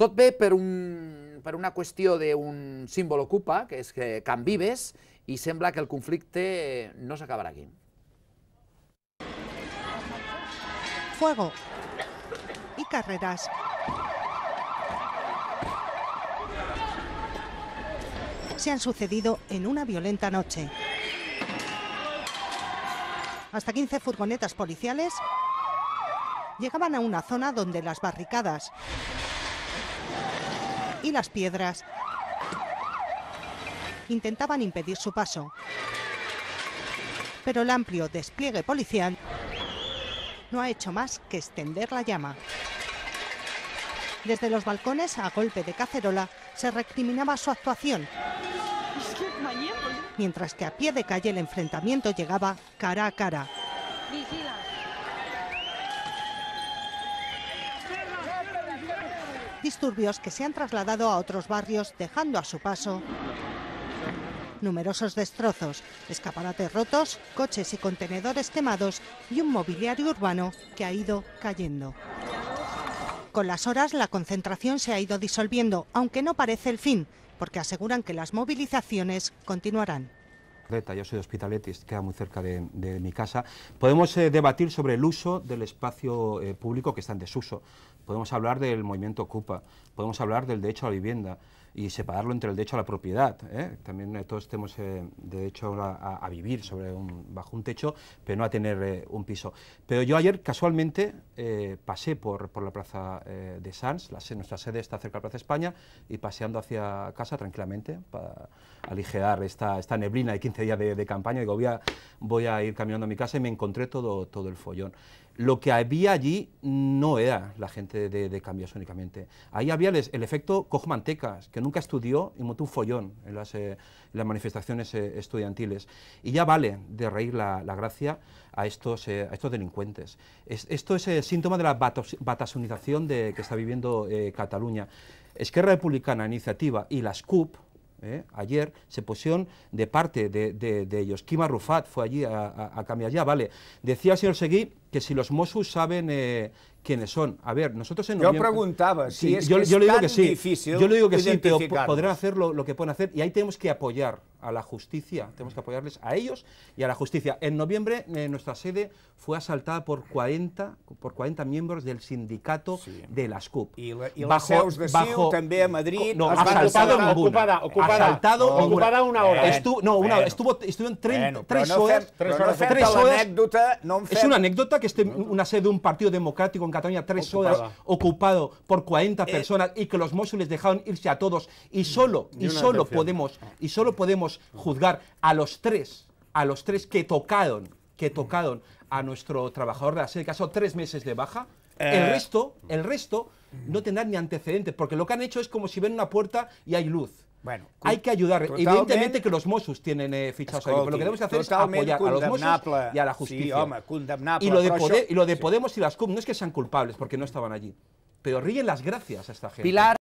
Tot ve por un, cuestión una un símbolo símbol ocupa, que es que eh, Can Vives, sembra sembla que el conflicto no se acabará aquí. Fuego ...y carreras. Se han sucedido en una violenta noche. Hasta 15 furgonetas policiales llegaban a una zona donde las barricadas y las piedras intentaban impedir su paso. Pero el amplio despliegue policial no ha hecho más que extender la llama. Desde los balcones, a golpe de cacerola, se recriminaba su actuación. Mientras que a pie de calle el enfrentamiento llegaba cara a cara. disturbios que se han trasladado a otros barrios dejando a su paso numerosos destrozos, escaparates rotos, coches y contenedores quemados y un mobiliario urbano que ha ido cayendo. Con las horas la concentración se ha ido disolviendo, aunque no parece el fin, porque aseguran que las movilizaciones continuarán yo soy de Hospitaletis, queda muy cerca de, mi casa, podemos eh, debatir sobre el uso del espacio eh, público que está en desuso, podemos hablar del movimiento Ocupa, podemos hablar del derecho a la vivienda y separarlo entre el derecho a la propiedad. ¿eh? También todos tenemos derecho a, a, vivir sobre un, bajo un techo, pero no a tener un piso. Pero yo ayer casualmente eh, pasé por, por, la plaza eh, de Sanz, nuestra sede está cerca de la Plaza España, y paseando hacia casa tranquilamente para aligerar esta, esta neblina de 15 días de, campaña, digo, voy a, voy a, ir caminando a mi casa y me encontré todo, todo el follón. Lo que había allí no era la gente de, de únicamente. Ahí había el, efecto Cojmantecas, que nunca estudió y montó un follón en las, eh, manifestaciones eh, estudiantiles. Y ya vale de reír la, gracia a estos, eh, a estos delincuentes. esto es el síntoma de la batasonización batasunización de, que está viviendo Cataluña. Esquerra Republicana, Iniciativa y las CUP, ayer se pusieron de parte de, ellos. Kima Rufat fue allí a, a, a cambiar ya, vale. Decía el señor Seguí que si los Mossos saben eh, quiénes son. A ver, nosotros en noviembre... Yo preguntaba si es que yo es digo tan que sí. difícil Yo le digo que sí, pero podrán hacer lo, que pueden hacer y ahí tenemos que apoyar a la justicia, tenemos que apoyarles a ellos y a la justicia. En noviembre eh, nuestra sede fue asaltada por 40, por 40 miembros del sindicato de las CUP. Y, la, bajo, e de bajo, también a Madrid... No, asaltado ocupada, ocupada, asaltado ocupada una hora. no, una hora. Estuvo, en 30, tres, horas, tres horas. tres horas. Es una anécdota que esté una sede de un partido democrático en Cataluña tres horas ocupado por 40 eh, personas y que los les dejaron irse a todos y solo, y solo podemos, y solo podemos juzgar a los tres, a los tres que tocaron, que tocaron a nuestro trabajador de la caso que tres meses de baja, el eh. resto, el resto no tendrá ni antecedentes, porque lo que han hecho es como si ven una puerta y hay luz. Bueno, hay que ayudar. Evidentemente que los Mossos tienen eh, fichados ahí, pero lo que tenemos que hacer es apoyar a los Mossos y a la justicia. y, lo de y lo de Podemos y las CUP no es que sean culpables porque no estaban allí, pero ríen las gracias a esta gente.